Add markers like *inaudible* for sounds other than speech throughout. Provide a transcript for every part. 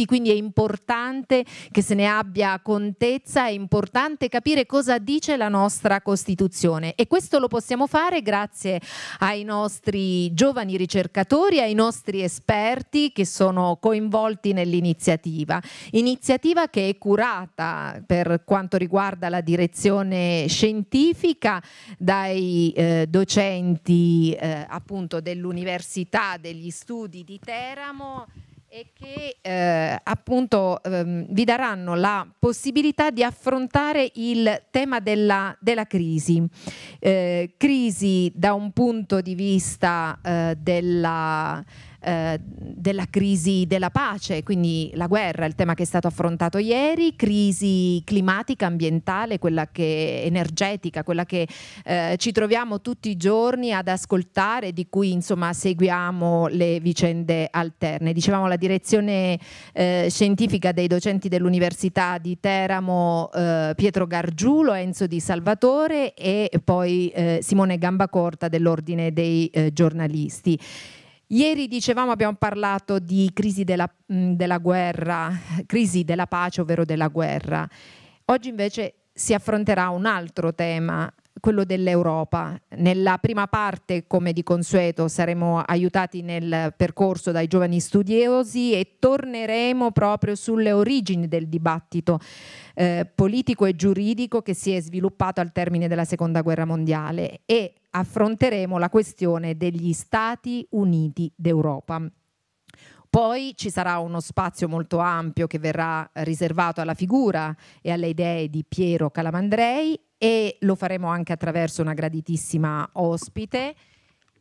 tutti, quindi è importante che se ne abbia contezza, è importante capire cosa dice la nostra Costituzione e questo lo possiamo fare grazie ai nostri giovani ricercatori, ai nostri esperti che sono coinvolti nell'iniziativa. Iniziativa che è curata per quanto riguarda la direzione scientifica dai eh, docenti eh, appunto dell'Università degli Studi di Teramo e che eh, appunto ehm, vi daranno la possibilità di affrontare il tema della, della crisi. Eh, crisi da un punto di vista eh, della eh, della crisi della pace, quindi la guerra, il tema che è stato affrontato ieri, crisi climatica, ambientale, quella che energetica, quella che eh, ci troviamo tutti i giorni ad ascoltare, di cui insomma seguiamo le vicende alterne. Dicevamo la direzione eh, scientifica dei docenti dell'Università di Teramo, eh, Pietro Gargiulo, Enzo Di Salvatore e poi eh, Simone Gambacorta dell'Ordine dei giornalisti. Ieri dicevamo, abbiamo parlato di crisi della, della guerra, crisi della pace, ovvero della guerra. Oggi invece si affronterà un altro tema quello dell'Europa. Nella prima parte, come di consueto, saremo aiutati nel percorso dai giovani studiosi e torneremo proprio sulle origini del dibattito eh, politico e giuridico che si è sviluppato al termine della Seconda Guerra Mondiale e affronteremo la questione degli Stati Uniti d'Europa. Poi ci sarà uno spazio molto ampio che verrà riservato alla figura e alle idee di Piero Calamandrei e lo faremo anche attraverso una graditissima ospite.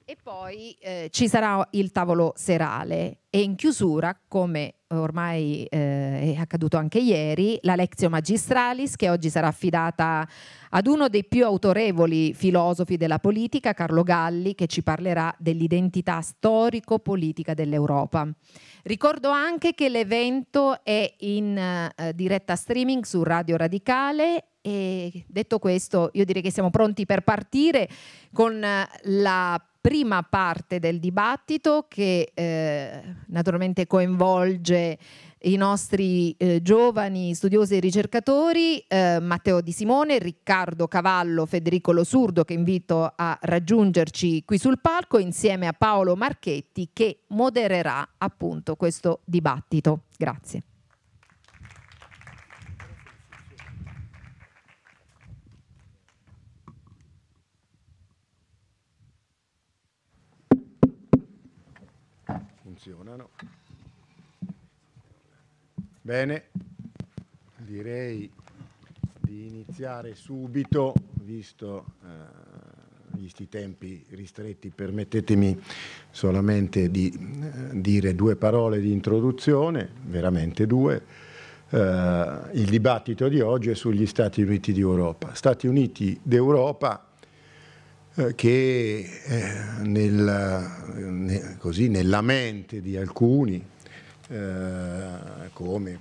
E poi eh, ci sarà il tavolo serale e in chiusura, come ormai eh, è accaduto anche ieri, la Lectio Magistralis che oggi sarà affidata ad uno dei più autorevoli filosofi della politica, Carlo Galli, che ci parlerà dell'identità storico-politica dell'Europa. Ricordo anche che l'evento è in eh, diretta streaming su Radio Radicale e detto questo io direi che siamo pronti per partire con eh, la prima parte del dibattito che eh, naturalmente coinvolge i nostri eh, giovani studiosi e ricercatori, eh, Matteo Di Simone, Riccardo Cavallo, Federico Losurdo, che invito a raggiungerci qui sul palco, insieme a Paolo Marchetti, che modererà appunto questo dibattito. Grazie. Funzionano. Bene, direi di iniziare subito, visto, eh, visti i tempi ristretti, permettetemi solamente di eh, dire due parole di introduzione, veramente due. Eh, il dibattito di oggi è sugli Stati Uniti d'Europa. Stati Uniti d'Europa eh, che eh, nel, eh, così, nella mente di alcuni, eh, come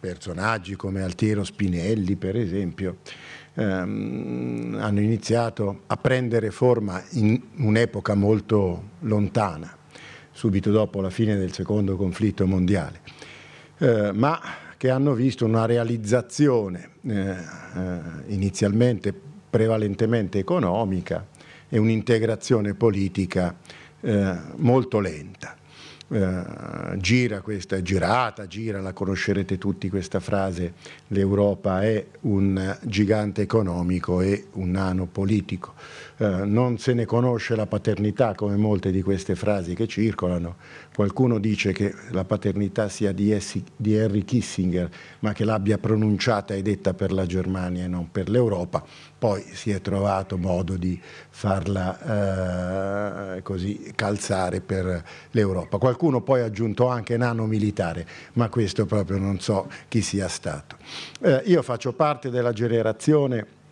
personaggi come Altiero Spinelli per esempio, ehm, hanno iniziato a prendere forma in un'epoca molto lontana, subito dopo la fine del secondo conflitto mondiale, eh, ma che hanno visto una realizzazione eh, eh inizialmente prevalentemente economica e un'integrazione politica eh, molto lenta. Eh, gira questa, girata, gira, la conoscerete tutti questa frase, l'Europa è un gigante economico e un nano politico. Eh, non se ne conosce la paternità come molte di queste frasi che circolano. Qualcuno dice che la paternità sia di, essi, di Henry Kissinger, ma che l'abbia pronunciata e detta per la Germania e non per l'Europa. Poi si è trovato modo di farla eh, così calzare per l'Europa. Qualcuno poi ha aggiunto anche nano militare, ma questo proprio non so chi sia stato. Eh, io faccio parte della generazione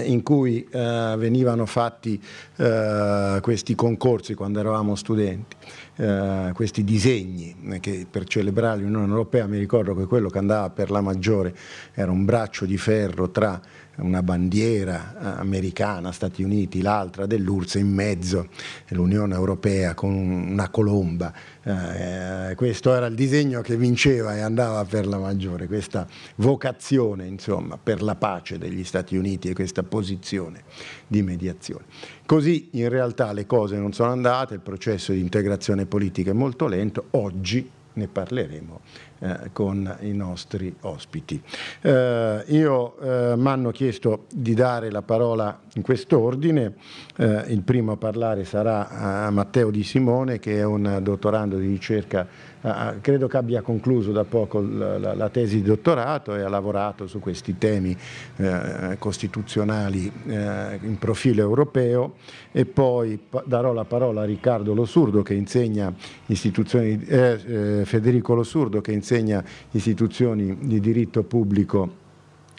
in cui eh, venivano fatti eh, questi concorsi quando eravamo studenti, eh, questi disegni eh, che per celebrare l'Unione Europea mi ricordo che quello che andava per la maggiore era un braccio di ferro tra una bandiera eh, americana, Stati Uniti, l'altra dell'URSS, in mezzo l'Unione Europea con una colomba. Eh, eh, questo era il disegno che vinceva e andava per la maggiore, questa vocazione insomma, per la pace degli Stati Uniti e questa posizione di mediazione. Così in realtà le cose non sono andate, il processo di integrazione politica è molto lento, oggi ne parleremo eh, con i nostri ospiti. Eh, io eh, mi hanno chiesto di dare la parola in quest'ordine, eh, il primo a parlare sarà eh, Matteo Di Simone che è un dottorando di ricerca Uh, credo che abbia concluso da poco la, la, la, tesi di dottorato e ha lavorato su questi temi eh, costituzionali eh, in profilo europeo e poi darò la parola a Riccardo Losurdo che insegna istituzioni, eh, Federico Losurdo che insegna insegna istituzioni di diritto pubblico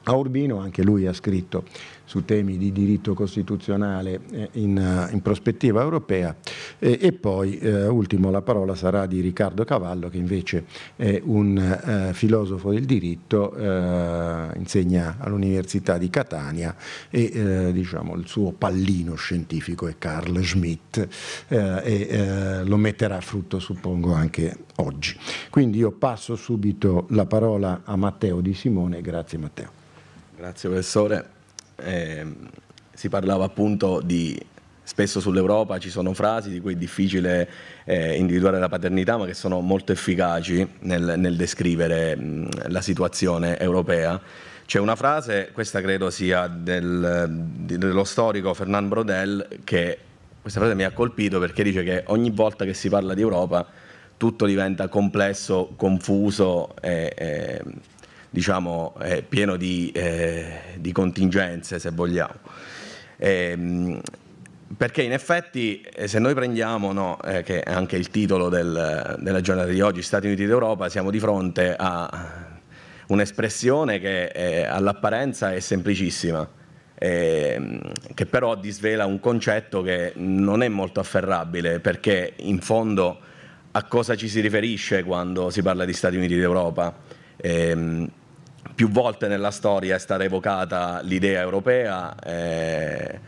a Urbino, anche lui ha scritto su temi di diritto costituzionale eh, in, eh, in prospettiva europea e, e poi eh, ultimo la parola sarà di Riccardo Cavallo che invece è un eh, filosofo del diritto, eh, insegna all'Università di Catania e eh, diciamo, il suo pallino scientifico è Carl Schmitt e lo metterà a frutto suppongo anche oggi. Quindi io passo subito la parola a Matteo Di Simone, grazie Matteo. Grazie professore eh, si parlava appunto di spesso sull'Europa ci sono frasi di cui è difficile eh, individuare la paternità, ma che sono molto efficaci nel, nel descrivere mh, la situazione europea. C'è una frase, questa credo sia del, dello storico Fernand Brodel, che questa frase mi ha colpito perché dice che ogni volta che si parla di Europa tutto diventa complesso, confuso e, e diciamo, eh, pieno di, eh, di, contingenze, se vogliamo. E, ehm, perché in effetti eh, se noi prendiamo, no, eh, che è anche il titolo del, della giornata di oggi, Stati Uniti d'Europa, siamo di fronte a un'espressione che all'apparenza è semplicissima, ehm, che però disvela un concetto che non è molto afferrabile, perché in fondo a cosa ci si riferisce quando si parla di Stati Uniti d'Europa? Ehm, più volte nella storia è stata evocata l'idea europea eh,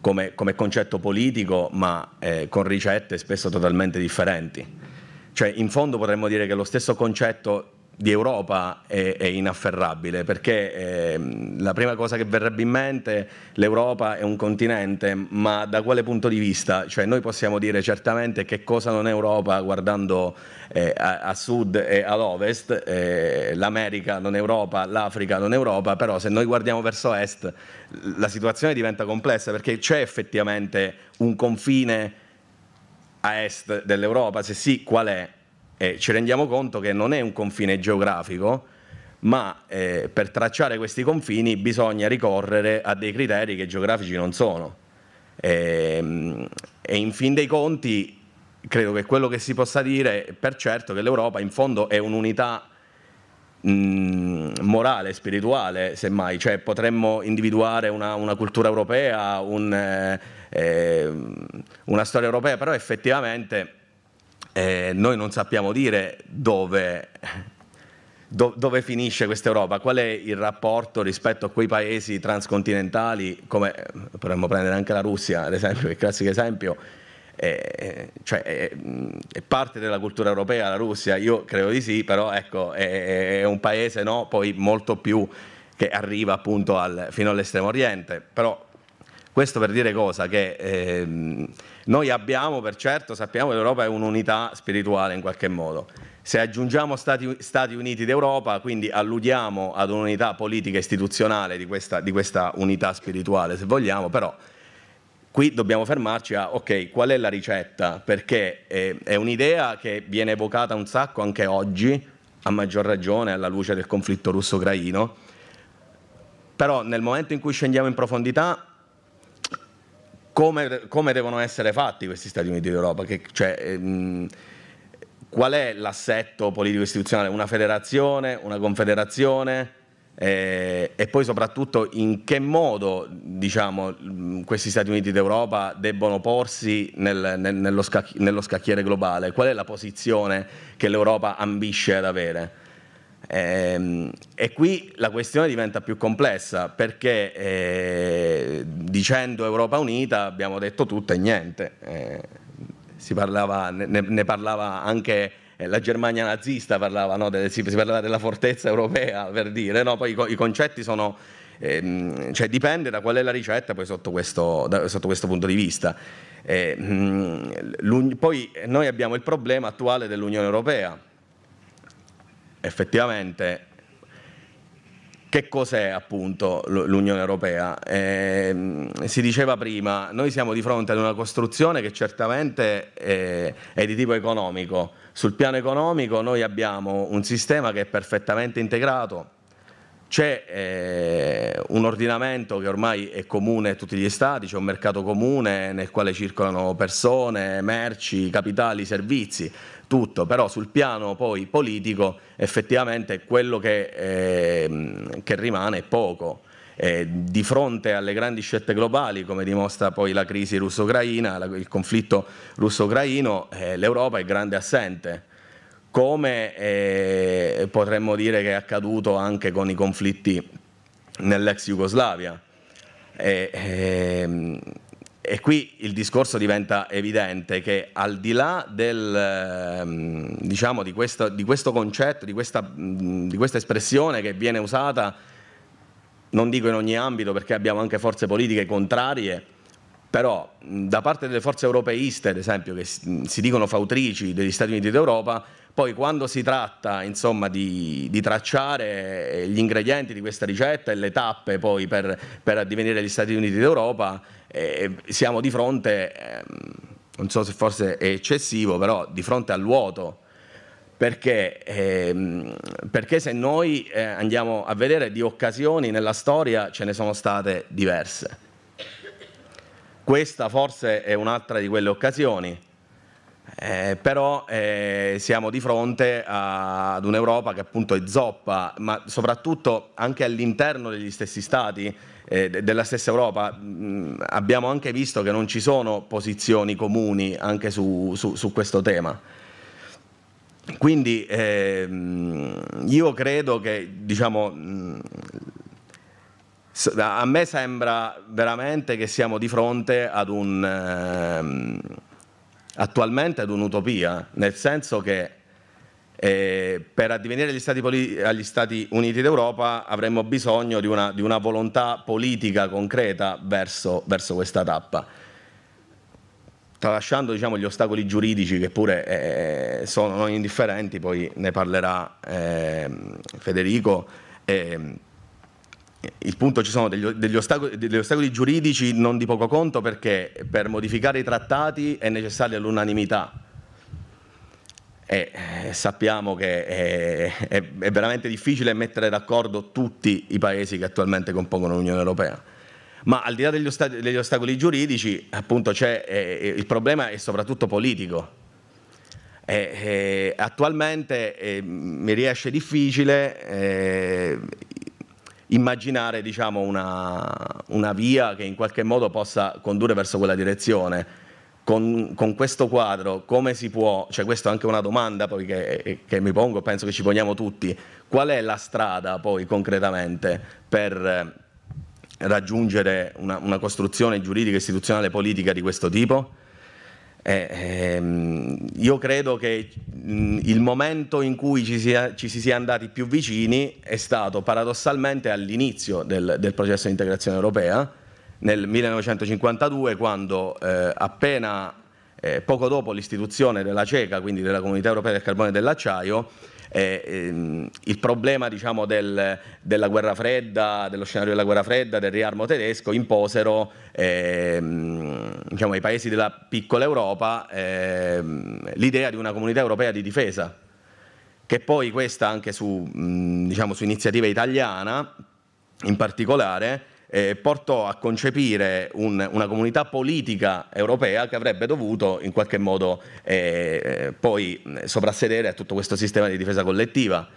come, come, concetto politico, ma eh, con ricette spesso totalmente differenti. Cioè, in fondo potremmo dire che lo stesso concetto di Europa è, è inafferrabile perché eh, la prima cosa che verrebbe in mente l'Europa è un continente ma da quale punto di vista cioè noi possiamo dire certamente che cosa non è Europa guardando eh, a, a, sud e all'ovest eh, l'America non è Europa l'Africa non è Europa però se noi guardiamo verso est la situazione diventa complessa perché c'è effettivamente un confine a est dell'Europa se sì qual è eh, ci rendiamo conto che non è un confine geografico, ma eh, per tracciare questi confini bisogna ricorrere a dei criteri che geografici non sono. E, ehm, e in fin dei conti credo che quello che si possa dire per certo è che l'Europa in fondo è un'unità mh, mm, morale, spirituale, semmai, cioè potremmo individuare una, una cultura europea, un, eh, ehm, una storia europea, però effettivamente eh, noi non sappiamo dire dove, do, dove finisce questa Europa, qual è il rapporto rispetto a quei paesi transcontinentali, come eh, potremmo prendere anche la Russia, ad esempio, il classico esempio, eh, eh, cioè, eh, è parte della cultura europea la Russia, io credo di sì, però ecco, è, è un paese no, poi molto più che arriva appunto al, fino all'estremo oriente, però questo per dire cosa? Che ehm, noi abbiamo, per certo, sappiamo che l'Europa è un'unità spirituale in qualche modo. Se aggiungiamo Stati, Stati Uniti d'Europa, quindi alludiamo ad un'unità politica istituzionale di questa, di questa unità spirituale, se vogliamo, però qui dobbiamo fermarci a, ok, qual è la ricetta? Perché è, eh, è un'idea che viene evocata un sacco anche oggi, a maggior ragione alla luce del conflitto russo-ucraino, però nel momento in cui scendiamo in profondità come, come, devono essere fatti questi Stati Uniti d'Europa? Che, cioè, ehm, qual è l'assetto politico-istituzionale? Una federazione, una confederazione? Eh, e poi soprattutto in che modo diciamo, questi Stati Uniti d'Europa debbono porsi nel, nel, nello, scacch nello scacchiere globale? Qual è la posizione che l'Europa ambisce ad avere? E, ehm, e qui la questione diventa più complessa perché eh, dicendo Europa Unita abbiamo detto tutto e niente. Eh, parlava, ne, ne, parlava anche eh, la Germania nazista, parlava, no, de, si, si, parlava della fortezza europea per dire, no? poi i, i concetti sono... Ehm, cioè dipende da qual è la ricetta poi sotto questo, da, sotto questo punto di vista. Eh, mh, mm, poi noi abbiamo il problema attuale dell'Unione Europea, effettivamente che cos'è appunto l'Unione Europea? Eh, si diceva prima, noi siamo di fronte ad una costruzione che certamente è, eh, è di tipo economico. Sul piano economico noi abbiamo un sistema che è perfettamente integrato, c'è eh, un ordinamento che ormai è comune a tutti gli stati, c'è un mercato comune nel quale circolano persone, merci, capitali, servizi tutto, però sul piano poi politico effettivamente quello che, eh, che rimane è poco. Eh, di fronte alle grandi scelte globali, come dimostra poi la crisi russo-ucraina, il conflitto russo-ucraino, eh, l'Europa è grande assente come eh, potremmo dire che è accaduto anche con i conflitti nell'ex Jugoslavia. Eh, eh, e qui il discorso diventa evidente che al di là del, ehm, diciamo, di, questo, di, questo, concetto, di questa, di questa espressione che viene usata, non dico in ogni ambito perché abbiamo anche forze politiche contrarie, però da parte delle forze europeiste, ad esempio, che si dicono fautrici degli Stati Uniti d'Europa, poi quando si tratta insomma, di, di, tracciare gli ingredienti di questa ricetta e le tappe poi per, per divenire gli Stati Uniti d'Europa, eh, siamo di fronte, eh, non so se forse è eccessivo, però di fronte al vuoto. Perché, eh, perché se noi eh, andiamo a vedere di occasioni nella storia ce ne sono state diverse. Questa forse è un'altra di quelle occasioni, eh, però eh, siamo di fronte a, ad un'Europa che appunto è zoppa, ma soprattutto anche all'interno degli stessi stati eh, della stessa Europa. Mh, mm, abbiamo anche visto che non ci sono posizioni comuni anche su, su, su questo tema. Quindi ehm, io credo che, diciamo, mh, mm, a me sembra veramente che siamo di fronte ad un, ehm, attualmente ad un'utopia, nel senso che eh, per addivenire agli Stati, agli Stati Uniti d'Europa avremmo bisogno di una, di una volontà politica concreta verso, verso questa tappa tralasciando diciamo, gli ostacoli giuridici che pure eh, eh sono non indifferenti, poi ne parlerà eh, Federico. Eh, il punto ci sono degli, degli, ostacoli, degli, ostacoli, giuridici non di poco conto perché per modificare i trattati è necessaria l'unanimità e eh, sappiamo che è, eh, è, è veramente difficile mettere d'accordo tutti i paesi che attualmente compongono l'Unione Europea. Ma al di là degli, ostacoli, degli ostacoli giuridici, appunto, eh, eh, il problema è soprattutto politico. E, e, attualmente eh, mi riesce difficile eh, immaginare diciamo, una, una via che in qualche modo possa condurre verso quella direzione con, con, questo quadro come si può, cioè questa è anche una domanda poi che, eh, che, mi pongo, penso che ci poniamo tutti, qual è la strada poi concretamente per eh, raggiungere una, una costruzione giuridica, istituzionale, politica di questo tipo? Eh, ehm, io credo che mm, il momento in cui ci, sia, ci, si sia andati più vicini è stato paradossalmente all'inizio del, del processo di integrazione europea, nel 1952 quando eh, appena eh, poco dopo l'istituzione della CECA, quindi della Comunità Europea del Carbone e dell'Acciaio, eh, ehm, il problema diciamo, del, della guerra fredda, dello scenario della guerra fredda, del riarmo tedesco, imposero ehm, diciamo, ai paesi della piccola Europa ehm, l'idea di una comunità europea di difesa, che poi questa anche su, mh, diciamo, su iniziativa italiana in particolare eh, portò a concepire un, una comunità politica europea che avrebbe dovuto in qualche modo eh, eh poi soprassedere a tutto questo sistema di difesa collettiva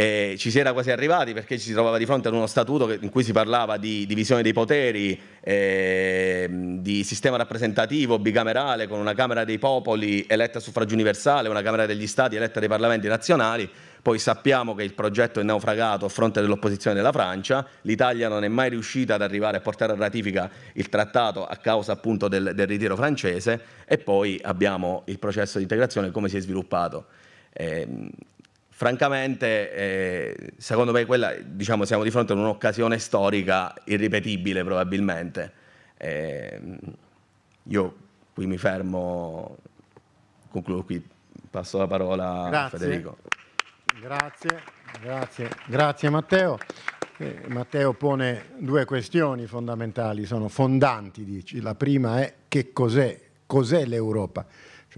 eh, ci si era quasi arrivati perché ci si trovava di fronte ad uno statuto che, in cui si parlava di divisione dei poteri, eh, di sistema rappresentativo bicamerale con una Camera dei Popoli eletta a suffragio universale, una Camera degli Stati eletta dai Parlamenti nazionali, poi sappiamo che il progetto è naufragato a fronte dell'opposizione della Francia, l'Italia non è mai riuscita ad arrivare a portare a ratifica il trattato a causa appunto del, del ritiro francese e poi abbiamo il processo di integrazione come si è sviluppato. Eh, francamente, eh, secondo me quella, diciamo, siamo di fronte a un'occasione storica irripetibile probabilmente. Eh, io qui mi fermo, concludo qui, passo la parola grazie. a Federico. Grazie, grazie, grazie Matteo. Eh, Matteo pone due questioni fondamentali, sono fondanti, dici. La prima è che cos'è, cos'è l'Europa?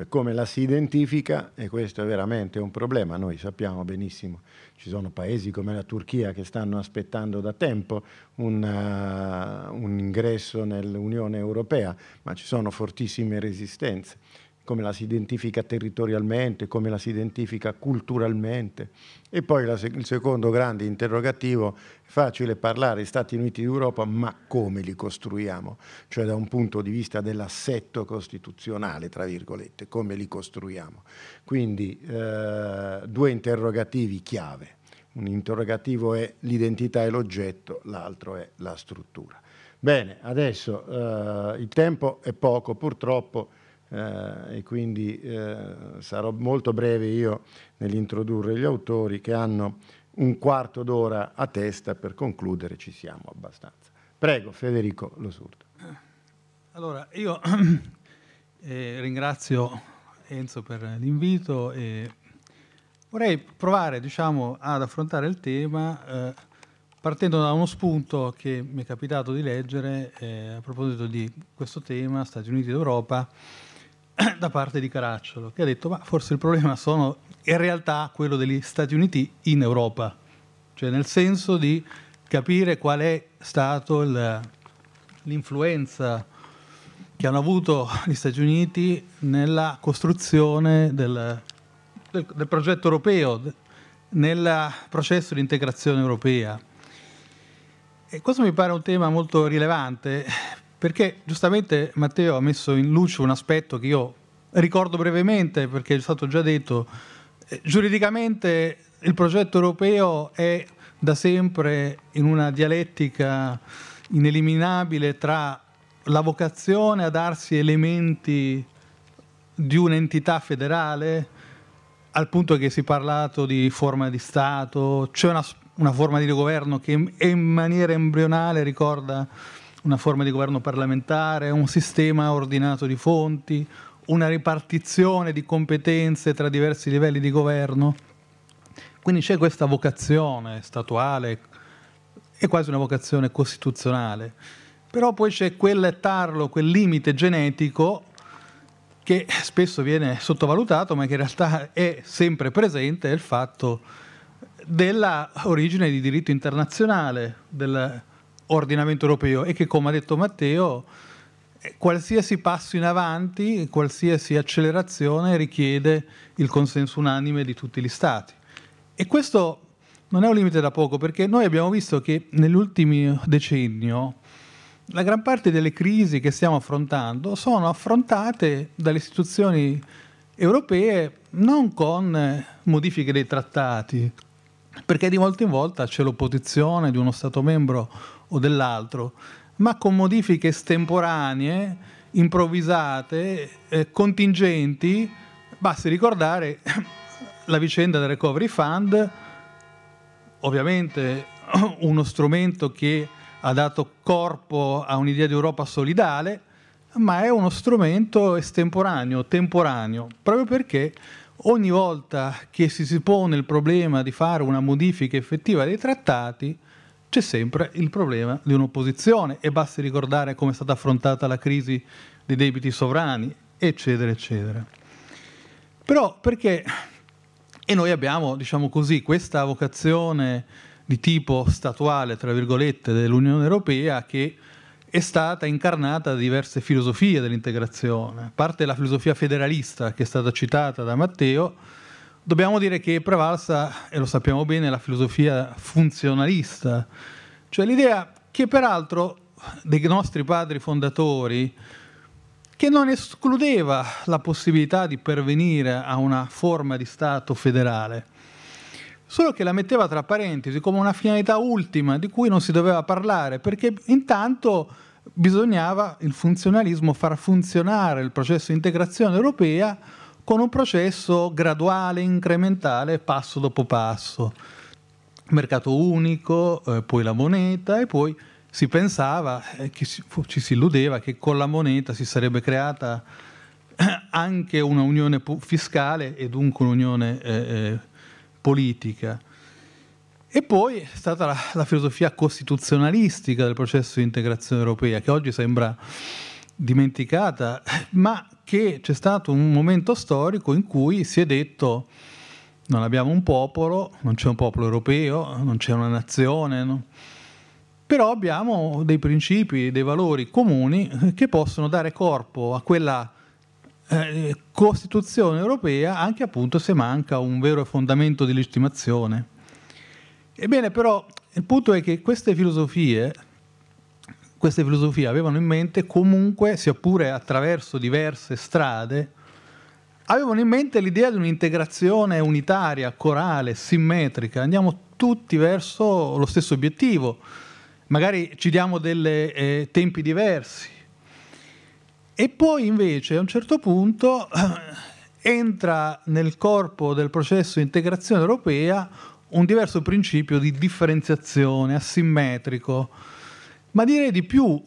Cioè come la si identifica, e questo è veramente un problema, noi sappiamo benissimo, ci sono paesi come la Turchia che stanno aspettando da tempo un, uh, un ingresso nell'Unione Europea, ma ci sono fortissime resistenze come la si identifica territorialmente, come la si identifica culturalmente. E poi la, il secondo grande interrogativo, facile parlare Stati Uniti d'Europa, ma come li costruiamo? Cioè da un punto di vista dell'assetto costituzionale, tra virgolette, come li costruiamo? Quindi eh, due interrogativi chiave. Un interrogativo è l'identità e l'oggetto, l'altro è la struttura. Bene, adesso eh, il tempo è poco, purtroppo eh, e quindi eh, sarò molto breve io nell'introdurre gli autori che hanno un quarto d'ora a testa per concludere, ci siamo abbastanza. Prego Federico Losurdo. Eh, allora, io *clears throat* eh, ringrazio Enzo per l'invito e vorrei provare diciamo, ad affrontare il tema eh, partendo da uno spunto che mi è capitato di leggere eh, a proposito di questo tema, Stati Uniti d'Europa, *coughs* da parte di Caracciolo, che ha detto ma forse il problema sono in realtà quello degli Stati Uniti in Europa, cioè nel senso di capire qual è stato il, l'influenza che hanno avuto gli Stati Uniti nella costruzione del, del, del progetto europeo, nel processo di integrazione europea. E questo mi pare un tema molto rilevante perché giustamente Matteo ha messo in luce un aspetto che io ricordo brevemente perché è stato già detto, eh, giuridicamente il progetto europeo è da sempre in una dialettica ineliminabile tra la vocazione a darsi elementi di un'entità federale, al punto che si è parlato di forma di Stato, c'è una, una forma di governo che in, in maniera embrionale ricorda una forma di governo parlamentare, un sistema ordinato di fonti, una ripartizione di competenze tra diversi livelli di governo. Quindi c'è questa vocazione statuale, è quasi una vocazione costituzionale, però poi c'è quel tarlo, quel limite genetico che spesso viene sottovalutato, ma che in realtà è sempre presente, è il fatto della origine di diritto internazionale, della, ordinamento europeo e che, come ha detto Matteo, eh, qualsiasi passo in avanti, qualsiasi accelerazione richiede il consenso unanime di tutti gli Stati. E questo non è un limite da poco, perché noi abbiamo visto che nell'ultimo decennio la gran parte delle crisi che stiamo affrontando sono affrontate dalle istituzioni europee non con eh, modifiche dei trattati, perché di volta in volta c'è l'opposizione di uno Stato membro o dell'altro, ma con modifiche estemporanee, improvvisate, eh, contingenti. Basti ricordare *coughs* la vicenda del Recovery Fund, ovviamente *coughs* uno strumento che ha dato corpo a un'idea di Europa solidale, ma è uno strumento estemporaneo, temporaneo, proprio perché ogni volta che si pone il problema di fare una modifica effettiva dei trattati, c'è sempre il problema di un'opposizione e basti ricordare come è stata affrontata la crisi dei debiti sovrani, eccetera, eccetera. Però perché, e noi abbiamo, diciamo così, questa vocazione di tipo statuale, tra virgolette, dell'Unione Europea che è stata incarnata da diverse filosofie dell'integrazione. A parte la filosofia federalista che è stata citata da Matteo, dobbiamo dire che è prevalsa, e lo sappiamo bene, la filosofia funzionalista, cioè l'idea che peraltro dei nostri padri fondatori, che non escludeva la possibilità di pervenire a una forma di Stato federale, solo che la metteva tra parentesi come una finalità ultima di cui non si doveva parlare, perché intanto bisognava il funzionalismo far funzionare il processo di integrazione europea con un processo graduale, incrementale, passo dopo passo. Mercato unico, eh, poi la moneta e poi si pensava, eh, si, ci si illudeva che con la moneta si sarebbe creata eh, anche una unione fiscale e dunque un'unione eh, eh, politica. E poi è stata la, la, filosofia costituzionalistica del processo di integrazione europea, che oggi sembra dimenticata, ma che c'è stato un momento storico in cui si è detto non abbiamo un popolo, non c'è un popolo europeo, non c'è una nazione, no? però abbiamo dei principi, dei valori comuni che possono dare corpo a quella eh, Costituzione europea anche appunto se manca un vero fondamento di legittimazione. Ebbene però il punto è che queste filosofie queste filosofie avevano in mente, comunque, sia pure attraverso diverse strade, avevano in mente l'idea di un'integrazione unitaria, corale, simmetrica. Andiamo tutti verso lo stesso obiettivo. Magari ci diamo dei eh, tempi diversi. E poi invece a un certo punto *clears throat* entra nel corpo del processo di integrazione europea un diverso principio di differenziazione asimmetrico ma direi di più,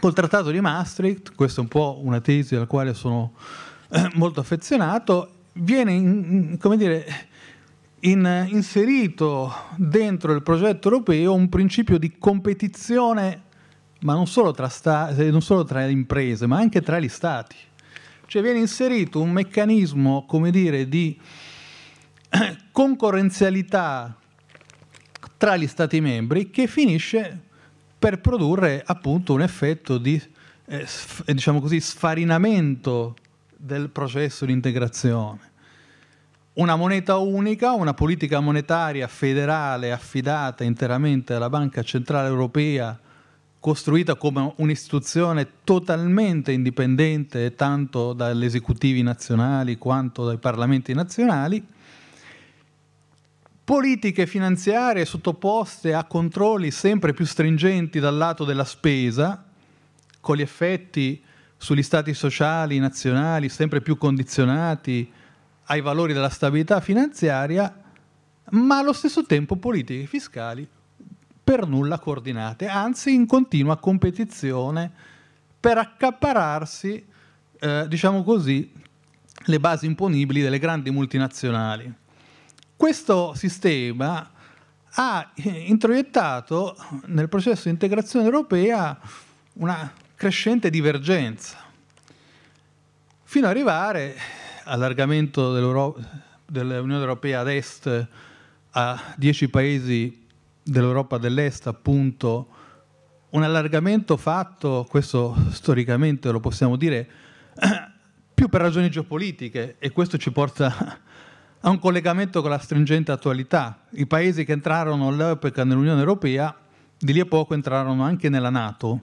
col trattato di Maastricht, questa è un po' una tesi alla quale sono eh, molto affezionato, viene in, come dire, in, inserito dentro il progetto europeo un principio di competizione, ma non solo, tra sta- eh, non solo tra le imprese, ma anche tra gli stati. Cioè viene inserito un meccanismo, come dire, di eh, concorrenzialità tra gli stati membri che finisce per produrre appunto un effetto di eh, eh, diciamo così, sfarinamento del processo di integrazione. Una moneta unica, una politica monetaria federale affidata interamente alla Banca Centrale Europea, costruita come un'istituzione totalmente indipendente tanto dagli esecutivi nazionali quanto dai parlamenti nazionali, politiche finanziarie sottoposte a controlli sempre più stringenti dal lato della spesa, con gli effetti sugli stati sociali nazionali sempre più condizionati ai valori della stabilità finanziaria, ma allo stesso tempo politiche fiscali per nulla coordinate, anzi in continua competizione per accapararsi, eh, diciamo così, le basi imponibili delle grandi multinazionali. Questo sistema ha introiettato nel processo di integrazione europea una crescente divergenza, fino ad arrivare all'allargamento dell'Unione Europea ad est a dieci paesi dell'Europa dell'Est, appunto, un allargamento fatto, questo storicamente lo possiamo dire, *clears throat* più per ragioni geopolitiche, e questo ci porta ha un collegamento con la stringente attualità. I paesi che entrarono all'epoca nell'Unione Europea, di lì a poco entrarono anche nella Nato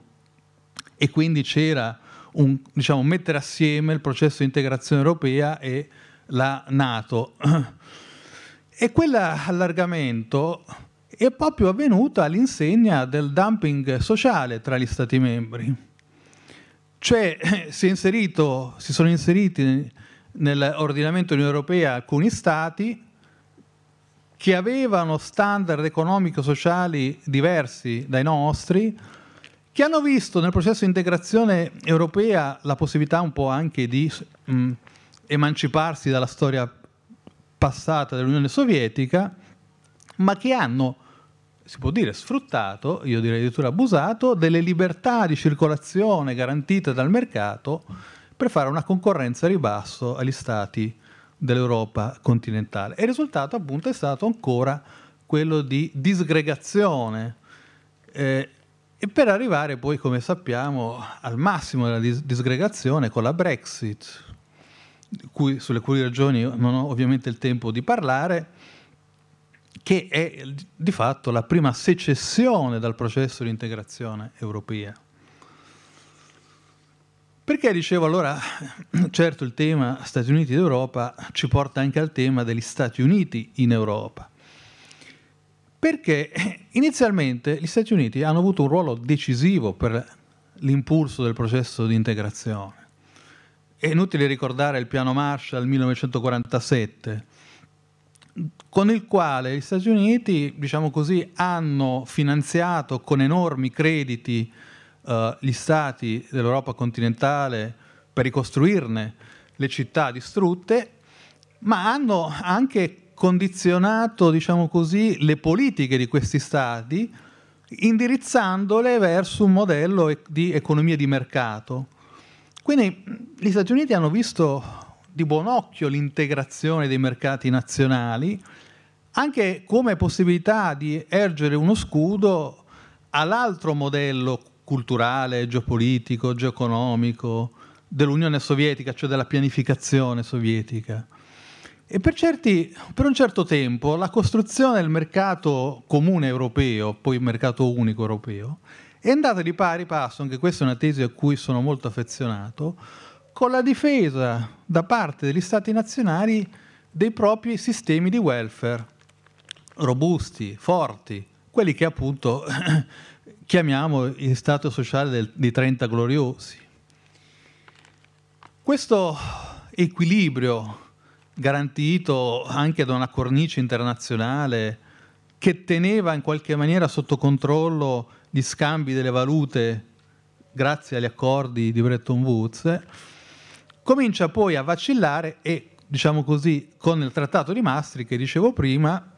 e quindi c'era un diciamo, mettere assieme il processo di integrazione europea e la Nato. *clears throat* E quell'allargamento è proprio avvenuto all'insegna del dumping sociale tra gli Stati membri. Cioè *clears throat* si, inserito, si sono inseriti nell'ordinamento dell'Unione Europea alcuni Stati che avevano standard economico-sociali diversi dai nostri, che hanno visto nel processo di integrazione europea la possibilità un po' anche di mh, mm, emanciparsi dalla storia passata dell'Unione Sovietica, ma che hanno, si può dire, sfruttato, io direi addirittura abusato, delle libertà di circolazione garantite dal mercato per fare una concorrenza a ribasso agli stati dell'Europa continentale. E il risultato appunto è stato ancora quello di disgregazione eh, e per arrivare poi, come sappiamo, al massimo della dis- disgregazione con la Brexit, cui, sulle cui ragioni non ho ovviamente il tempo di parlare, che è di fatto la prima secessione dal processo di integrazione europea. Perché dicevo allora, certo il tema Stati Uniti d'Europa ci porta anche al tema degli Stati Uniti in Europa. Perché inizialmente gli Stati Uniti hanno avuto un ruolo decisivo per l'impulso del processo di integrazione. È inutile ricordare il piano Marshall 1947, con il quale gli Stati Uniti, diciamo così, hanno finanziato con enormi crediti eh, gli stati dell'Europa continentale per ricostruirne le città distrutte, ma hanno anche condizionato, diciamo così, le politiche di questi stati indirizzandole verso un modello di economia di mercato. Quindi gli Stati Uniti hanno visto di buon occhio l'integrazione dei mercati nazionali, anche come possibilità di ergere uno scudo all'altro modello culturale, geopolitico, geoeconomico, dell'Unione Sovietica, cioè della pianificazione sovietica. E per, certi, per, un certo tempo la costruzione del mercato comune europeo, poi mercato unico europeo, è andata di pari passo, anche questa è una tesi a cui sono molto affezionato, con la difesa da parte degli stati nazionali dei propri sistemi di welfare, robusti, forti, quelli che appunto *clears throat* chiamiamo il stato sociale del, dei 30 gloriosi. Questo equilibrio garantito anche da una cornice internazionale che teneva in qualche maniera sotto controllo gli scambi delle valute grazie agli accordi di Bretton Woods, comincia poi a vacillare e, diciamo così, con il trattato di Maastricht che dicevo prima,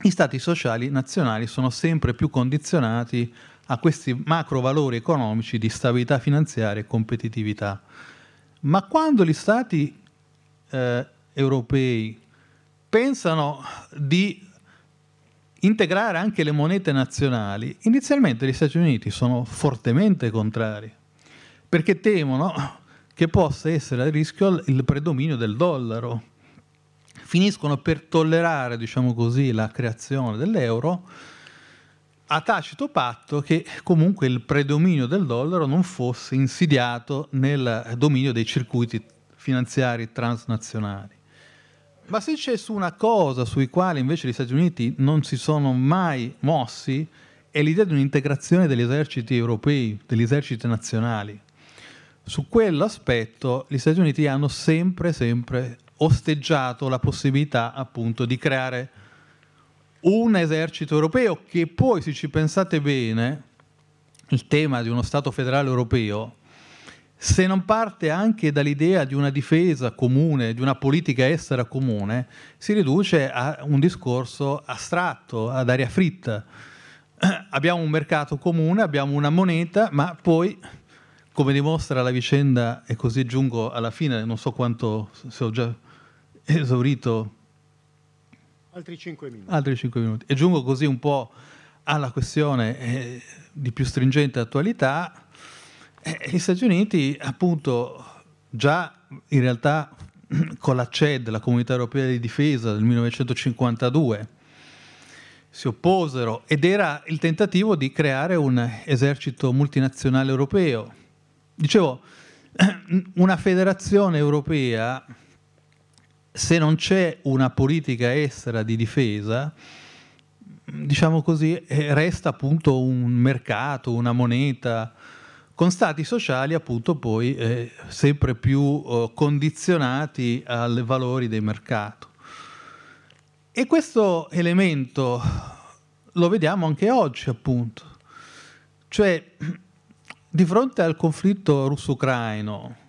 gli stati sociali nazionali sono sempre più condizionati a questi macro valori economici di stabilità finanziaria e competitività. Ma quando gli stati eh, europei pensano di integrare anche le monete nazionali, inizialmente gli Stati Uniti sono fortemente contrari, perché temono che possa essere a rischio il predominio del dollaro finiscono per tollerare, diciamo così, la creazione dell'euro a tacito patto che comunque il predominio del dollaro non fosse insidiato nel dominio dei circuiti finanziari transnazionali. Ma se c'è su una cosa sui quali invece gli Stati Uniti non si sono mai mossi è l'idea di un'integrazione degli eserciti europei, degli eserciti nazionali. Su quell'aspetto gli Stati Uniti hanno sempre, sempre osteggiato la possibilità appunto di creare un esercito europeo che poi, se ci pensate bene, il tema di uno Stato federale europeo, se non parte anche dall'idea di una difesa comune, di una politica estera comune, si riduce a un discorso astratto, ad aria fritta. *clears throat* Abbiamo un mercato comune, abbiamo una moneta, ma poi, come dimostra la vicenda, e così giungo alla fine, non so quanto se ho già esaurito altri 5 minuti. Altri 5 minuti. E giungo così un po' alla questione eh, di più stringente attualità. Eh, gli Stati Uniti, appunto, già in realtà *clears throat* con la CED, la Comunità Europea di Difesa del 1952, si opposero ed era il tentativo di creare un esercito multinazionale europeo. Dicevo, *clears throat* una federazione europea se non c'è una politica estera di difesa, diciamo così, eh, resta appunto un mercato, una moneta, con stati sociali appunto poi eh, sempre più eh, condizionati ai valori del mercato. E questo elemento lo vediamo anche oggi appunto, cioè di fronte al conflitto russo-ucraino,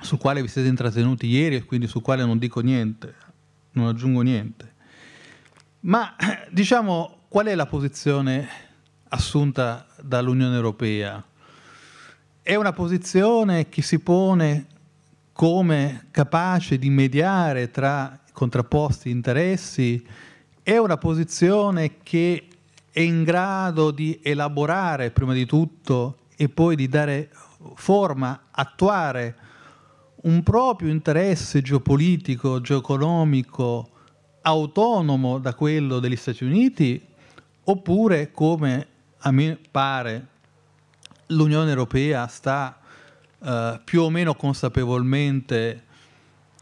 sul quale vi siete intrattenuti ieri e quindi sul quale non dico niente, non aggiungo niente. Ma *clears throat* diciamo qual è la posizione assunta dall'Unione Europea? È una posizione che si pone come capace di mediare tra contrapposti interessi, è una posizione che è in grado di elaborare prima di tutto e poi di dare forma, attuare un proprio interesse geopolitico, geoeconomico autonomo da quello degli Stati Uniti, oppure come a me pare l'Unione Europea sta eh, più o meno consapevolmente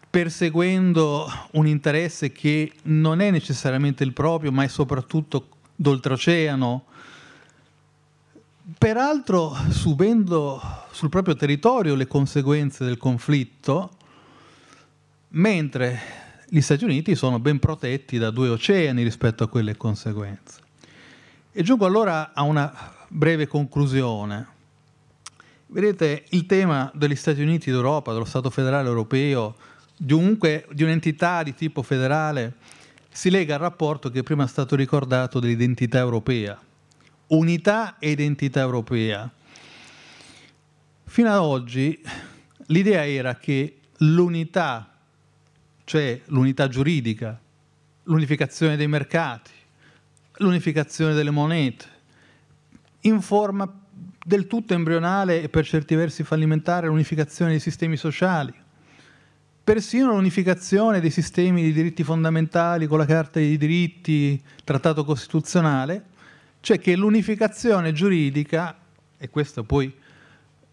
perseguendo un interesse che non è necessariamente il proprio, ma è soprattutto d'oltreoceano. Peraltro, subendo sul proprio territorio le conseguenze del conflitto, mentre gli Stati Uniti sono ben protetti da due oceani rispetto a quelle conseguenze. E giungo allora a una breve conclusione. Vedete, il tema degli Stati Uniti d'Europa, dello Stato federale europeo, dunque di un'entità di tipo federale, si lega al rapporto che prima è stato ricordato dell'identità europea. Unità e identità europea Fino ad oggi l'idea era che l'unità, cioè l'unità giuridica, l'unificazione dei mercati, l'unificazione delle monete, in forma del tutto embrionale e per certi versi fallimentare l'unificazione dei sistemi sociali, persino l'unificazione dei sistemi di diritti fondamentali con la Carta dei diritti, trattato costituzionale, cioè che l'unificazione giuridica, e questo poi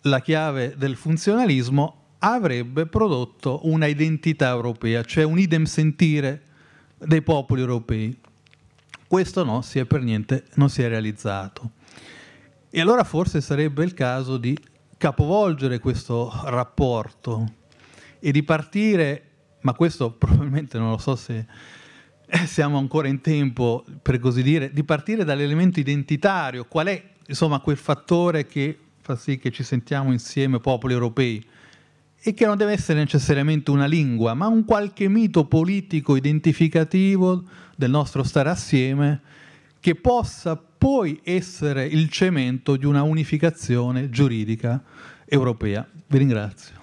la chiave del funzionalismo, avrebbe prodotto una identità europea, cioè un idem sentire dei popoli europei. Questo no, si è per niente, non si è realizzato. E allora forse sarebbe il caso di capovolgere questo rapporto e di partire, ma questo *laughs* probabilmente non lo so se siamo ancora in tempo, per così dire, di partire dall'elemento identitario, qual è insomma quel fattore che fa sì che ci sentiamo insieme popoli europei e che non deve essere necessariamente una lingua, ma un qualche mito politico identificativo del nostro stare assieme che possa poi essere il cemento di una unificazione giuridica europea. Vi ringrazio.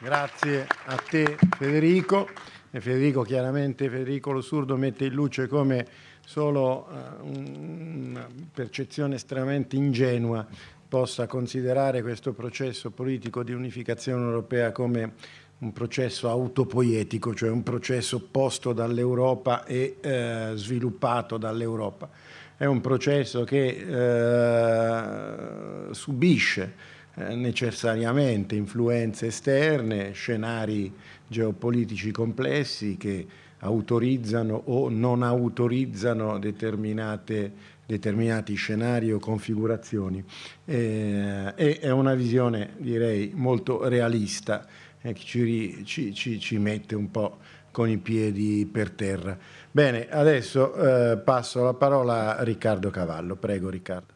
Grazie a te Federico. E Federico chiaramente Federico Lo Surdo mette in luce come solo uh, una percezione estremamente ingenua possa considerare questo processo politico di unificazione europea come un processo autopoietico, cioè un processo posto dall'Europa e eh, sviluppato dall'Europa. È un processo che eh, subisce eh, necessariamente influenze esterne, scenari geopolitici complessi che autorizzano o non autorizzano determinati scenari o configurazioni. Eh, è una visione, direi, molto realista eh, che ci, ci, ci, mette un po' con i piedi per terra. Bene, adesso eh, passo la parola a Riccardo Cavallo. Prego Riccardo.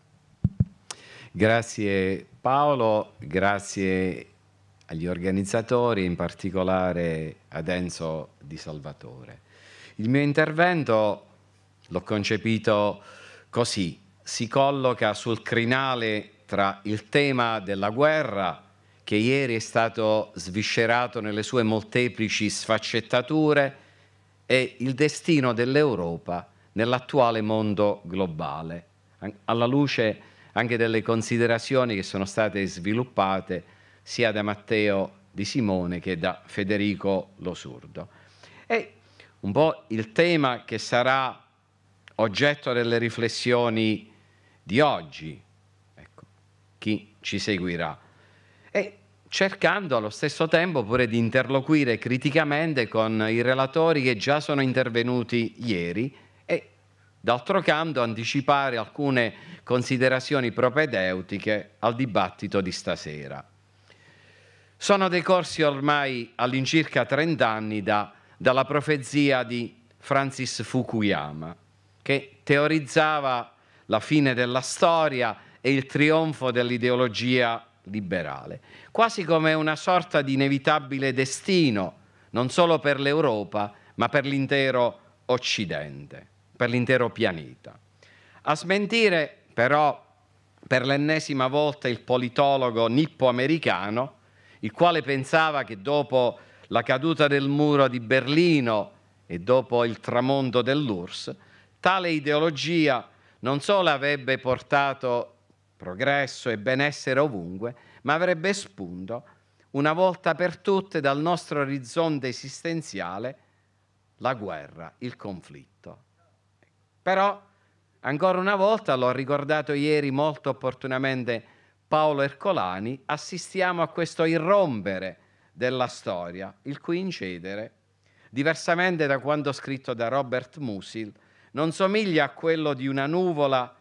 Grazie Paolo, grazie agli organizzatori, in particolare ad Enzo Di Salvatore. Il mio intervento l'ho concepito così, si colloca sul crinale tra il tema della guerra, che ieri è stato sviscerato nelle sue molteplici sfaccettature, e il destino dell'Europa nell'attuale mondo globale, alla luce anche delle considerazioni che sono state sviluppate sia da Matteo di Simone che da Federico lo Losurdo. E un po' il tema che sarà oggetto delle riflessioni di oggi, ecco, chi ci seguirà, e cercando allo stesso tempo pure di interloquire criticamente con i relatori che già sono intervenuti ieri e d'altro canto anticipare alcune considerazioni propedeutiche al dibattito di stasera. Sono decorsi ormai all'incirca 30 anni da, dalla profezia di Francis Fukuyama, che teorizzava la fine della storia e il trionfo dell'ideologia liberale, quasi come una sorta di inevitabile destino, non solo per l'Europa, ma per l'intero Occidente, per l'intero pianeta. A smentire però per l'ennesima volta il politologo nippo-americano il quale pensava che dopo la caduta del muro di Berlino e dopo il tramonto dell'URSS, tale ideologia non solo avrebbe portato progresso e benessere ovunque, ma avrebbe espunto una volta per tutte dal nostro orizzonte esistenziale la guerra, il conflitto. Però, ancora una volta, l'ho ricordato ieri molto opportunamente, Paolo Ercolani, assistiamo a questo irrompere della storia, il cui incedere, diversamente da quanto scritto da Robert Musil, non somiglia a quello di una nuvola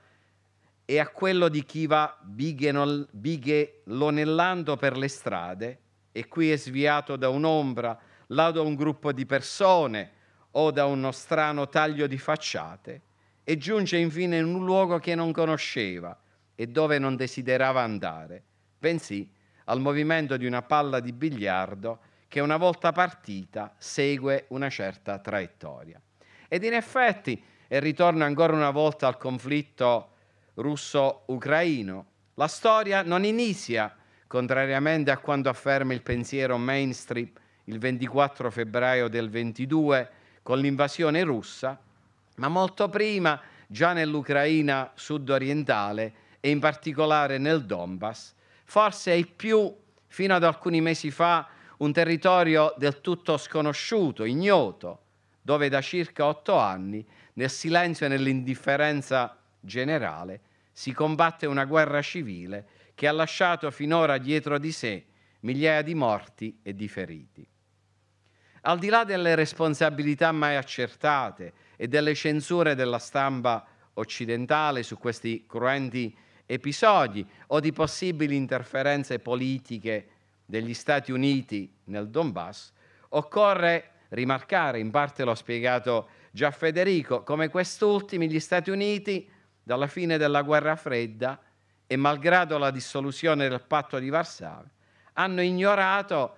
e a quello di chi va bighelonellando per le strade e qui è sviato da un'ombra, là da un gruppo di persone o da uno strano taglio di facciate e giunge infine in un luogo che non conosceva e dove non desiderava andare, bensì al movimento di una palla di biliardo che una volta partita segue una certa traiettoria. Ed in effetti, e ritorno ancora una volta al conflitto russo-ucraino, la storia non inizia, contrariamente a quanto afferma il pensiero mainstream, il 24 febbraio del 22 con l'invasione russa, ma molto prima, già nell'Ucraina sudorientale, e in particolare nel Donbass, forse è più, fino ad alcuni mesi fa, un territorio del tutto sconosciuto, ignoto, dove da circa otto anni, nel silenzio e nell'indifferenza generale, si combatte una guerra civile che ha lasciato finora dietro di sé migliaia di morti e di feriti. Al di là delle responsabilità mai accertate e delle censure della stampa occidentale su questi cruenti episodi o di possibili interferenze politiche degli Stati Uniti nel Donbass, occorre rimarcare, in parte l'ho spiegato già Federico, come quest'ultimi gli Stati Uniti dalla fine della guerra fredda e malgrado la dissoluzione del patto di Varsavia, hanno ignorato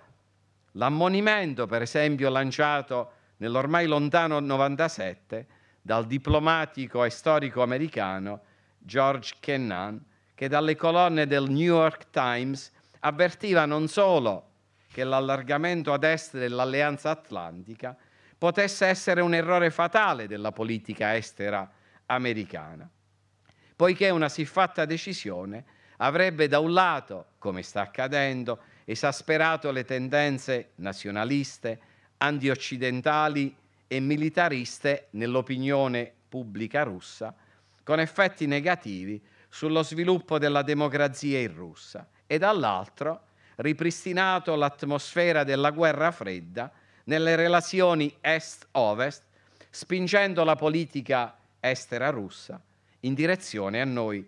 l'ammonimento, per esempio, lanciato nell'ormai lontano 97 dal diplomatico e storico americano George Kennan, che dalle colonne del New York Times avvertiva non solo che l'allargamento ad est dell'alleanza atlantica potesse essere un errore fatale della politica estera americana, poiché una siffatta decisione avrebbe da un lato, come sta accadendo, esasperato le tendenze nazionaliste, antioccidentali e militariste nell'opinione pubblica russa, con effetti negativi sullo sviluppo della democrazia in Russia e dall'altro ripristinato l'atmosfera della guerra fredda nelle relazioni est-ovest, spingendo la politica estera russa in direzione a noi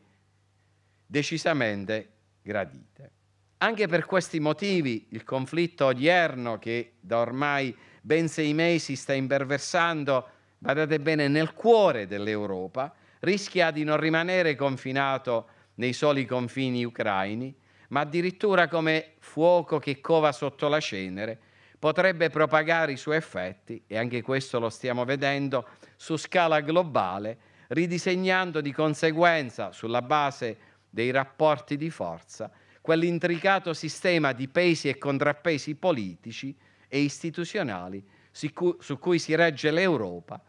decisamente gradite. Anche per questi motivi il conflitto odierno che da ormai ben sei mesi sta imperversando, badate bene, nel cuore dell'Europa, rischia di non rimanere confinato nei soli confini ucraini, ma addirittura come fuoco che cova sotto la cenere, potrebbe propagare i suoi effetti, e anche questo lo stiamo vedendo, su scala globale, ridisegnando di conseguenza, sulla base dei rapporti di forza, quell'intricato sistema di pesi e contrappesi politici e istituzionali su cui si regge l'Europa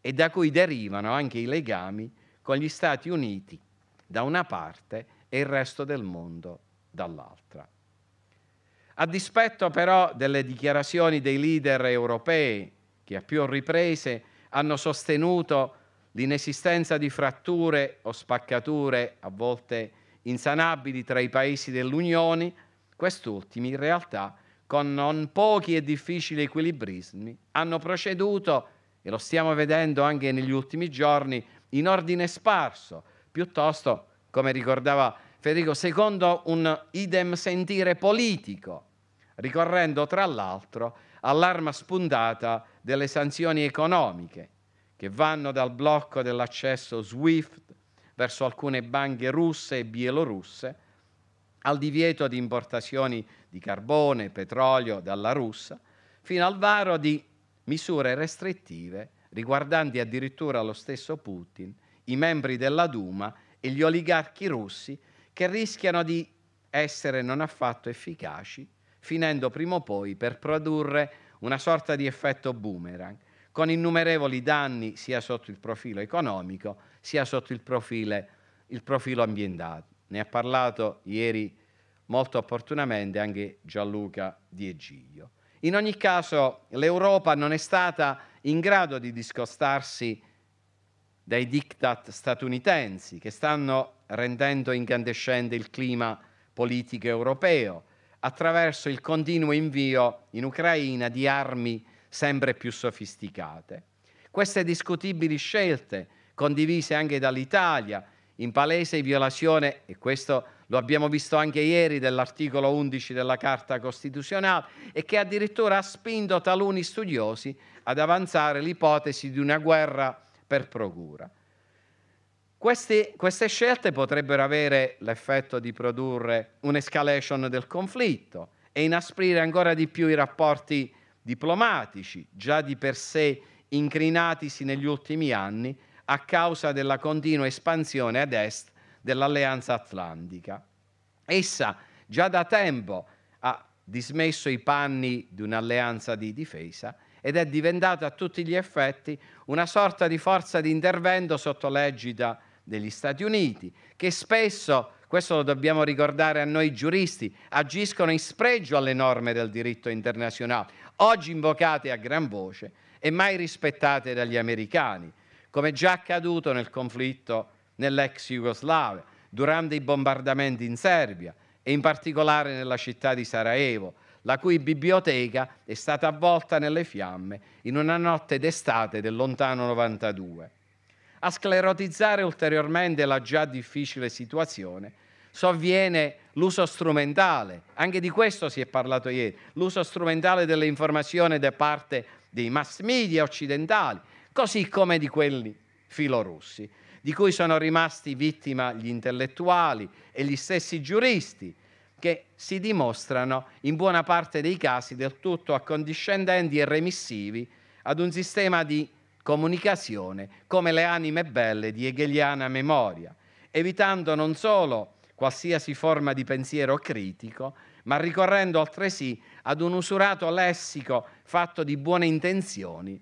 e da cui derivano anche i legami con gli Stati Uniti da una parte e il resto del mondo dall'altra. A dispetto però delle dichiarazioni dei leader europei che a più riprese hanno sostenuto l'inesistenza di fratture o spaccature a volte insanabili tra i paesi dell'Unione, quest'ultimi in realtà con non pochi e difficili equilibrismi hanno proceduto a e lo stiamo vedendo anche negli ultimi giorni, in ordine sparso, piuttosto, come ricordava Federico, secondo un idem sentire politico, ricorrendo tra l'altro all'arma spuntata delle sanzioni economiche, che vanno dal blocco dell'accesso SWIFT verso alcune banche russe e bielorusse, al divieto di importazioni di carbone e petrolio dalla Russia, fino al varo di misure restrittive riguardanti addirittura lo stesso Putin, i membri della Duma e gli oligarchi russi che rischiano di essere non affatto efficaci, finendo prima o poi per produrre una sorta di effetto boomerang, con innumerevoli danni sia sotto il profilo economico sia sotto il, profile, il profilo ambientale. Ne ha parlato ieri molto opportunamente anche Gianluca Diegiglio. In ogni caso l'Europa non è stata in grado di discostarsi dai diktat statunitensi che stanno rendendo incandescente il clima politico europeo attraverso il continuo invio in Ucraina di armi sempre più sofisticate. Queste discutibili scelte, condivise anche dall'Italia, in palese violazione, e questo lo abbiamo visto anche ieri dell'articolo 11 della Carta Costituzionale, e che addirittura ha spinto taluni studiosi ad avanzare l'ipotesi di una guerra per procura. Queste, queste scelte potrebbero avere l'effetto di produrre un'escalation del conflitto e inasprire ancora di più i rapporti diplomatici, già di per sé incrinatisi negli ultimi anni a causa della continua espansione ad est dell'Alleanza Atlantica. Essa già da tempo ha dismesso i panni di un'alleanza di difesa ed è diventata a tutti gli effetti una sorta di forza di intervento sotto l'egida degli Stati Uniti, che spesso, questo lo dobbiamo ricordare a noi giuristi, agiscono in spregio alle norme del diritto internazionale, oggi invocate a gran voce e mai rispettate dagli americani, come già accaduto nel conflitto nell'ex Jugoslavia, durante i bombardamenti in Serbia e in particolare nella città di Sarajevo, la cui biblioteca è stata avvolta nelle fiamme in una notte d'estate del lontano 92. A sclerotizzare ulteriormente la già difficile situazione sovviene l'uso strumentale, anche di questo si è parlato ieri, l'uso strumentale delle informazioni da parte dei mass media occidentali, così come di quelli filorussi, di cui sono rimasti vittima gli intellettuali e gli stessi giuristi, che si dimostrano in buona parte dei casi del tutto accondiscendenti e remissivi ad un sistema di comunicazione come le anime belle di hegeliana memoria, evitando non solo qualsiasi forma di pensiero critico, ma ricorrendo altresì ad un usurato lessico fatto di buone intenzioni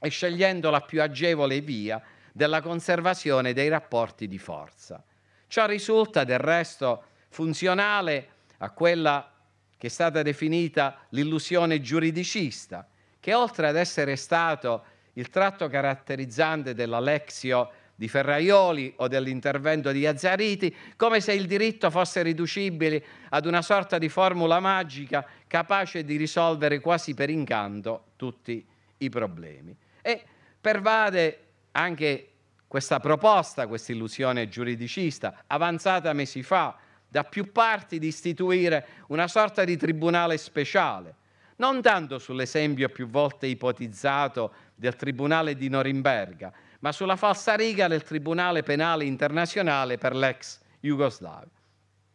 e scegliendo la più agevole via della conservazione dei rapporti di forza. Ciò risulta del resto funzionale a quella che è stata definita l'illusione giuridicista, che oltre ad essere stato il tratto caratterizzante dell'Alexio di Ferraioli o dell'intervento di Azzariti, come se il diritto fosse riducibile ad una sorta di formula magica capace di risolvere quasi per incanto tutti i problemi. E pervade anche questa proposta, questa illusione giuridicista, avanzata mesi fa da più parti di istituire una sorta di tribunale speciale, non tanto sull'esempio più volte ipotizzato del tribunale di Norimberga, ma sulla falsariga del Tribunale Penale Internazionale per l'ex Jugoslavia,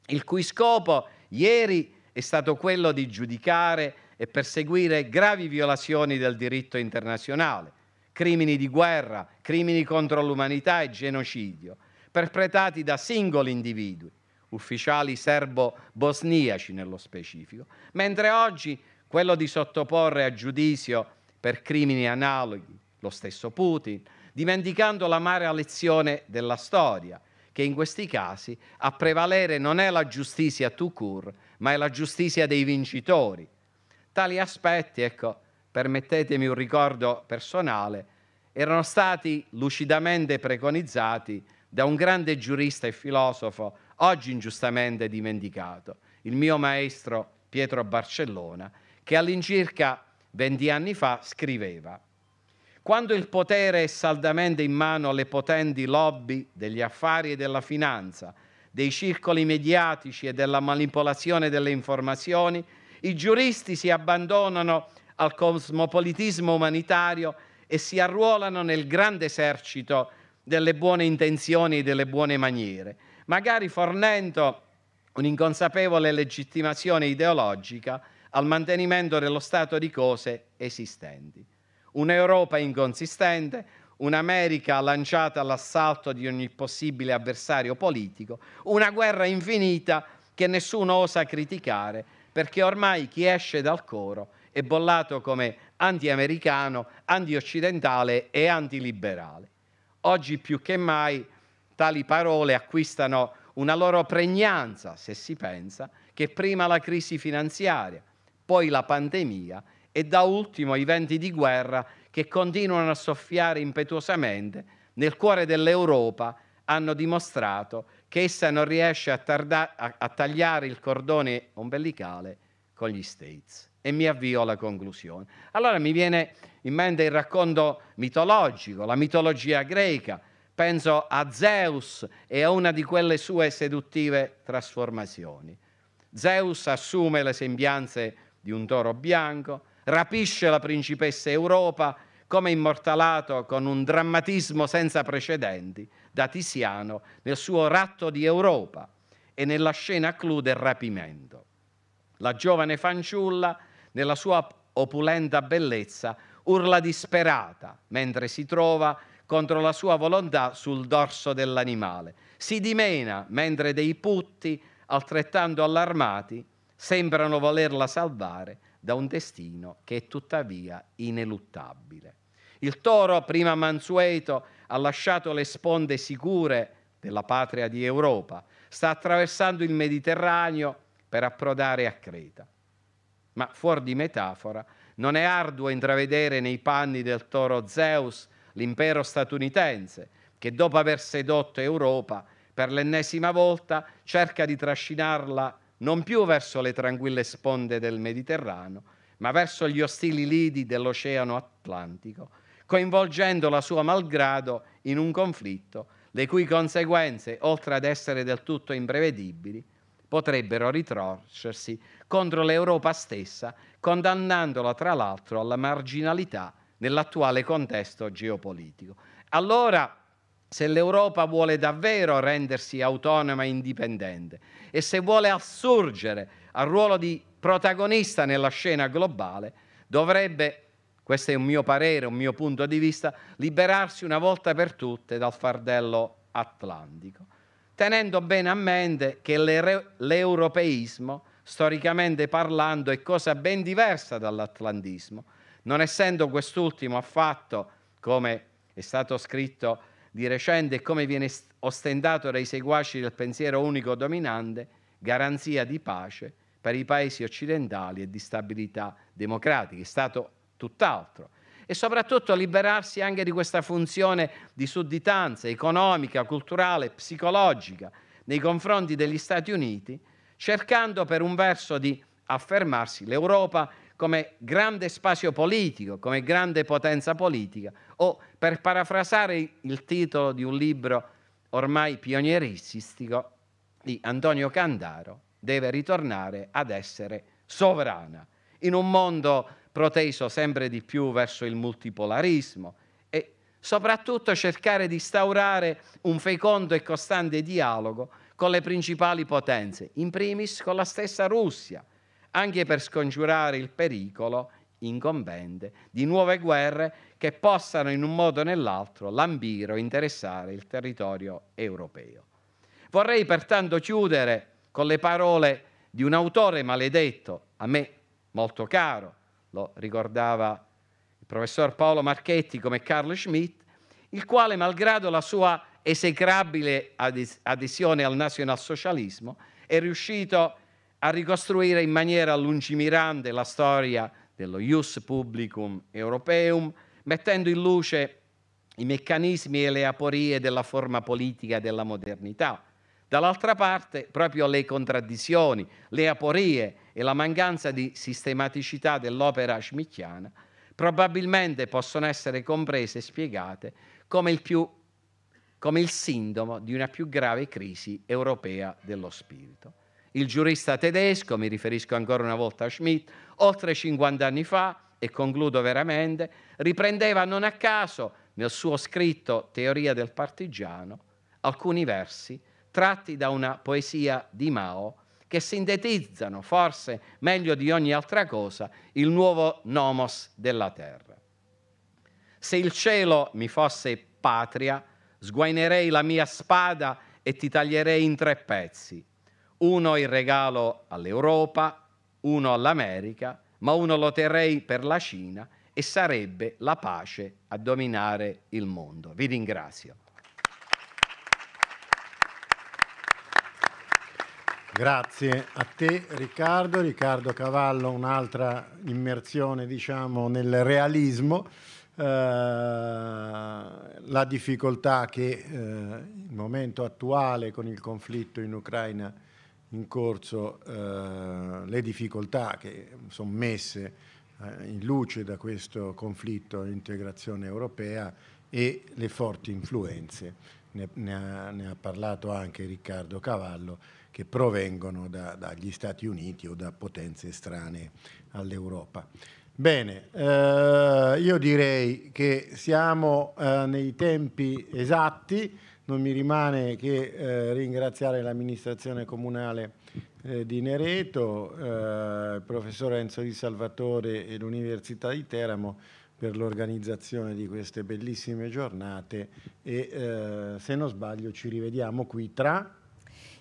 il cui scopo ieri è stato quello di giudicare e perseguire gravi violazioni del diritto internazionale, crimini di guerra, crimini contro l'umanità e genocidio, perpetrati da singoli individui, ufficiali serbo-bosniaci nello specifico, mentre oggi quello di sottoporre a giudizio per crimini analoghi lo stesso Putin, dimenticando l'amara lezione della storia, che in questi casi a prevalere non è la giustizia tout court, ma è la giustizia dei vincitori. Tali aspetti, ecco, permettetemi un ricordo personale, erano stati lucidamente preconizzati da un grande giurista e filosofo, oggi ingiustamente dimenticato, il mio maestro Pietro Barcellona, che all'incirca 20 anni fa scriveva quando il potere è saldamente in mano alle potenti lobby degli affari e della finanza, dei circoli mediatici e della manipolazione delle informazioni, i giuristi si abbandonano al cosmopolitismo umanitario e si arruolano nel grande esercito delle buone intenzioni e delle buone maniere, magari fornendo un'inconsapevole legittimazione ideologica al mantenimento dello stato di cose esistenti. Un'Europa inconsistente, un'America lanciata all'assalto di ogni possibile avversario politico, una guerra infinita che nessuno osa criticare perché ormai chi esce dal coro e bollato come anti-americano, antiamericano, antioccidentale e antiliberale. Oggi più che mai tali parole acquistano una loro pregnanza, se si pensa, che prima la crisi finanziaria, poi la pandemia e da ultimo i venti di guerra che continuano a soffiare impetuosamente nel cuore dell'Europa hanno dimostrato che essa non riesce a, tarda- a-, a tagliare il cordone ombelicale con gli States e mi avvio alla conclusione. Allora mi viene in mente il racconto mitologico, la mitologia greca. Penso a Zeus e a una di quelle sue seduttive trasformazioni. Zeus assume le sembianze di un toro bianco, rapisce la principessa Europa come immortalato con un drammatismo senza precedenti da Tiziano nel suo ratto di Europa e nella scena clou del rapimento. La giovane fanciulla nella sua opulenta bellezza, urla disperata mentre si trova contro la sua volontà sul dorso dell'animale. Si dimena mentre dei putti, altrettanto allarmati, sembrano volerla salvare da un destino che è tuttavia ineluttabile. Il toro, prima mansueto, ha lasciato le sponde sicure della patria di Europa, sta attraversando il Mediterraneo per approdare a Creta. Ma fuori di metafora, non è arduo intravedere nei panni del toro Zeus l'impero statunitense, che dopo aver sedotto Europa per l'ennesima volta cerca di trascinarla non più verso le tranquille sponde del Mediterraneo, ma verso gli ostili lidi dell'Oceano Atlantico, coinvolgendola sua malgrado in un conflitto le cui conseguenze, oltre ad essere del tutto imprevedibili, potrebbero ritorcersi contro l'Europa stessa, condannandola tra l'altro alla marginalità nell'attuale contesto geopolitico. Allora, se l'Europa vuole davvero rendersi autonoma e indipendente e se vuole assurgere al ruolo di protagonista nella scena globale, dovrebbe, questo è un mio parere, un mio punto di vista, liberarsi una volta per tutte dal fardello atlantico tenendo bene a mente che l'europeismo, storicamente parlando, è cosa ben diversa dall'atlantismo, non essendo quest'ultimo affatto, come è stato scritto di recente e come viene ostentato dai seguaci del pensiero unico dominante, garanzia di pace per i paesi occidentali e di stabilità democratica, è stato tutt'altro e soprattutto liberarsi anche di questa funzione di sudditanza economica, culturale, psicologica nei confronti degli Stati Uniti, cercando per un verso di affermarsi l'Europa come grande spazio politico, come grande potenza politica, o per parafrasare il titolo di un libro ormai pionieristico di Antonio Candaro, deve ritornare ad essere sovrana in un mondo proteso sempre di più verso il multipolarismo e soprattutto cercare di instaurare un fecondo e costante dialogo con le principali potenze, in primis con la stessa Russia, anche per scongiurare il pericolo incombente di nuove guerre che possano in un modo o nell'altro lambire o interessare il territorio europeo. Vorrei pertanto chiudere con le parole di un autore maledetto, a me molto caro, lo ricordava il professor Paolo Marchetti come Carl Schmitt, il quale, malgrado la sua esecrabile adesione al nazionalsocialismo, è riuscito a ricostruire in maniera lungimirante la storia dello ius publicum europeum, mettendo in luce i meccanismi e le aporie della forma politica della modernità. Dall'altra parte, proprio le contraddizioni, le aporie e la mancanza di sistematicità dell'opera schmittiana probabilmente possono essere comprese e spiegate come il, più, come il sintomo di una più grave crisi europea dello spirito. Il giurista tedesco, mi riferisco ancora una volta a Schmitt, oltre 50 anni fa, e concludo veramente, riprendeva non a caso nel suo scritto Teoria del partigiano alcuni versi tratti da una poesia di Mao che sintetizzano forse meglio di ogni altra cosa il nuovo nomos della terra. Se il cielo mi fosse patria, sguainerei la mia spada e ti taglierei in tre pezzi, uno in regalo all'Europa, uno all'America, ma uno lo terrei per la Cina e sarebbe la pace a dominare il mondo. Vi ringrazio. Grazie a te Riccardo, Riccardo Cavallo, un'altra immersione diciamo, nel realismo, eh, la difficoltà che eh, il momento attuale con il conflitto in Ucraina in corso, eh, le difficoltà che sono messe eh, in luce da questo conflitto integrazione europea e le forti influenze, ne, ne, ha, ne ha parlato anche Riccardo Cavallo che provengono da, dagli Stati Uniti o da potenze strane all'Europa. Bene, eh, io direi che siamo eh, nei tempi esatti, non mi rimane che eh, ringraziare l'amministrazione comunale eh, di Nereto, eh, il professor Enzo Di Salvatore e l'Università di Teramo per l'organizzazione di queste bellissime giornate e eh, se non sbaglio ci rivediamo qui tra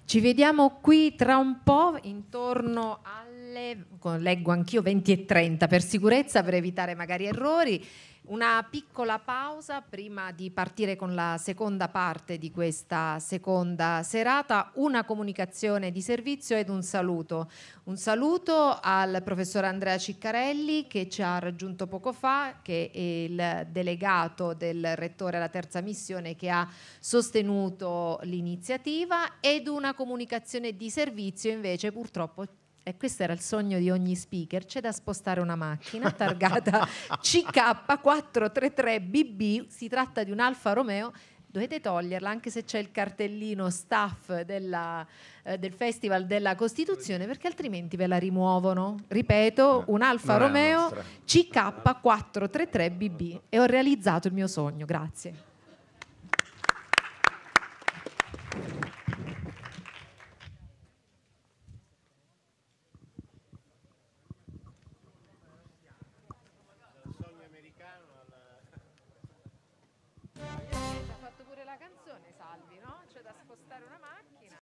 ci vediamo qui tra un po' intorno alle, leggo anch'io, 20 e 30 per sicurezza, per evitare magari errori. Una piccola pausa prima di partire con la seconda parte di questa seconda serata, una comunicazione di servizio ed un saluto. Un saluto al professor Andrea Ciccarelli che ci ha raggiunto poco fa, che è il delegato del rettore alla terza missione che ha sostenuto l'iniziativa ed una comunicazione di servizio invece purtroppo e questo era il sogno di ogni speaker, c'è da spostare una macchina targata *laughs* CK433BB, si tratta di un Alfa Romeo, dovete toglierla anche se c'è il cartellino staff della, eh, del Festival della Costituzione perché altrimenti ve la rimuovono. Ripeto, un Alfa Romeo CK433BB e ho realizzato il mio sogno, grazie.